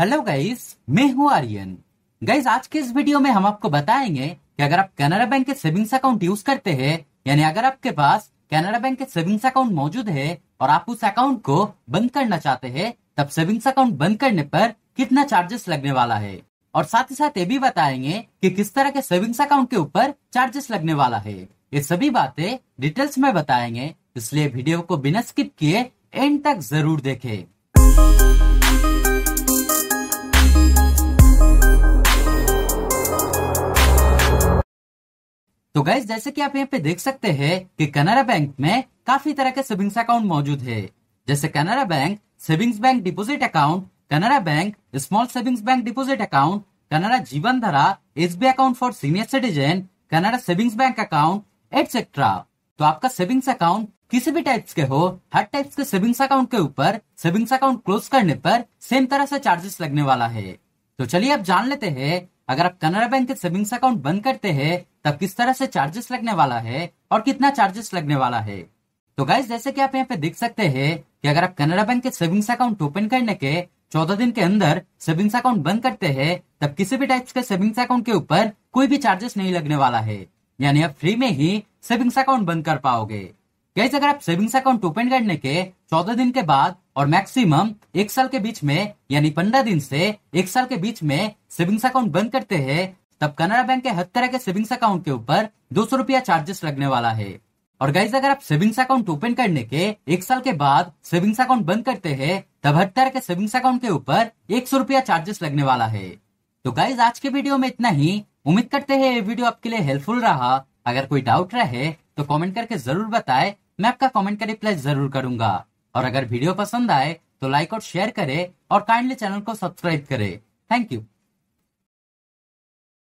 hello guys मैं हूं Aryan guys आज के इस वीडियो में हम आपको बताएंगे कि अगर आप कैनरा बैंक के सेविंग्स अकाउंट यूज करते हैं यानी अगर आपके पास कैनरा बैंक के सेविंग्स अकाउंट मौजूद है और आप उस अकाउंट को बंद करना चाहते हैं तब सेविंग्स अकाउंट बंद करने पर कितना चार्जेस लगने वाला है और साथ ही साथ ये भी बताएंगे कि किस तरह के सेविंग्स अकाउंट के ऊपर चार्जेस लगने वाला है ये सभी बातें डिटेल्स में बताएंगे इसलिए वीडियो को बिना स्किप किए एंड तक जरूर देखें तो गैस जैसे कि आप यहाँ पे देख सकते हैं कि कैनरा बैंक में काफी तरह के सेविंग्स अकाउंट मौजूद है जैसे Canara bank savings bank deposit account Canara bank small savings bank deposit account Canara Jeevan Dhara S account for senior citizen Canara savings bank account etcetera तो आपका सेविंग्स अकाउंट किसी भी टाइप्स के हो हर टाइप्स के सेविंग्स अकाउंट के ऊपर सेविंग्स अकाउंट क्लोज करने पर सेम तरह से चार्जेस लगने वाला है तो चलिए आप जान लेते हैं अगर आप कनरा बैंक के सेविंग्स अकाउंट बंद करते हैं तब किस तरह से चार्जेस लगने वाला है और कितना चार्जेस लगने वाला है तो गाइज जैसे कि आप यहाँ पे देख सकते हैं कि अगर आप कनाडा बैंक के सेविंग्स अकाउंट ओपन करने के चौदह दिन के अंदर सेविंग्स अकाउंट बंद करते हैं तब किसी भी टाइप के सेविंग्स अकाउंट के ऊपर कोई भी चार्जेस नहीं लगने वाला है यानी आप फ्री में ही सेविंग्स अकाउंट बंद कर पाओगे गाइज अगर आप सेविंग्स अकाउंट ओपन करने के चौदह दिन के बाद और मैक्सिमम एक साल के बीच में यानी पंद्रह दिन से एक साल के बीच में सेविंग्स अकाउंट बंद करते हैं तब कनाडा बैंक के हर तरह के सेविंग्स अकाउंट के ऊपर दो सौ रुपया चार्जेस लगने वाला है और गाइज अगर आप सेविंग्स अकाउंट ओपन करने के एक साल के बाद सेविंग्स अकाउंट बंद करते हैं तब हर तरह के सेविंग्स अकाउंट के ऊपर एक सौ रुपया चार्जेस लगने वाला है तो गाइज आज के वीडियो में इतना ही उम्मीद करते हैं ये वीडियो आपके लिए हेल्पफुल रहा अगर कोई डाउट रहे तो कमेंट करके जरूर बताए मैं आपका कमेंट का रिप्लाई जरूर करूंगा और अगर वीडियो पसंद आए तो लाइक और शेयर करे और काइंडली चैनल को सब्सक्राइब करे थैंक यू